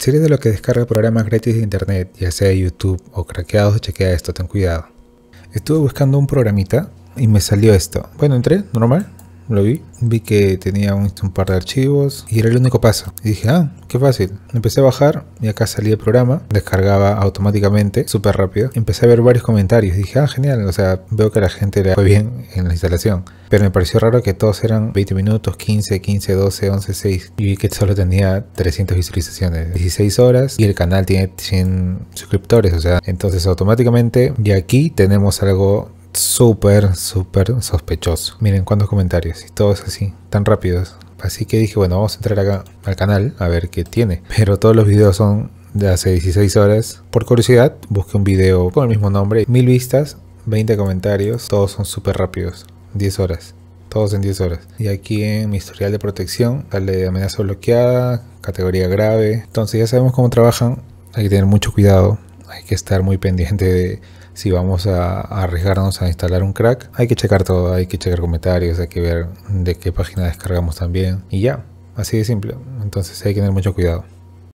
Si eres de lo que descarga programas gratis de internet, ya sea YouTube o craqueados, chequea esto, ten cuidado. Estuve buscando un programita y me salió esto. Bueno, entré, normal, lo vi. Vi que tenía un, par de archivos y era el único paso. Y dije, ah, qué fácil. Empecé a bajar y acá salía el programa. Descargaba automáticamente, súper rápido. Empecé a ver varios comentarios. Dije, ah, genial. O sea, veo que la gente le fue bien en la instalación. Pero me pareció raro que todos eran 20 minutos, 15, 15, 12, 11, 6. Y vi que solo tenía 300 visualizaciones. 16 horas y el canal tiene 100 suscriptores. O sea, entonces automáticamente. Y aquí tenemos algo súper, súper sospechoso. Miren cuántos comentarios y todos así, tan rápidos. Así que dije, bueno, vamos a entrar acá al canal a ver qué tiene. Pero todos los videos son de hace 16 horas. Por curiosidad, busqué un video con el mismo nombre. Mil vistas, 20 comentarios, todos son súper rápidos. 10 horas. Todos en 10 horas. Y aquí en mi historial de protección, sale amenaza bloqueada, categoría grave. Entonces ya sabemos cómo trabajan. Hay que tener mucho cuidado hay que estar muy pendiente de si vamos a, arriesgarnos a instalar un crack. Hay que checar todo, hay que checar comentarios, hay que ver de qué página descargamos también y ya, así de simple. Entonces hay que tener mucho cuidado.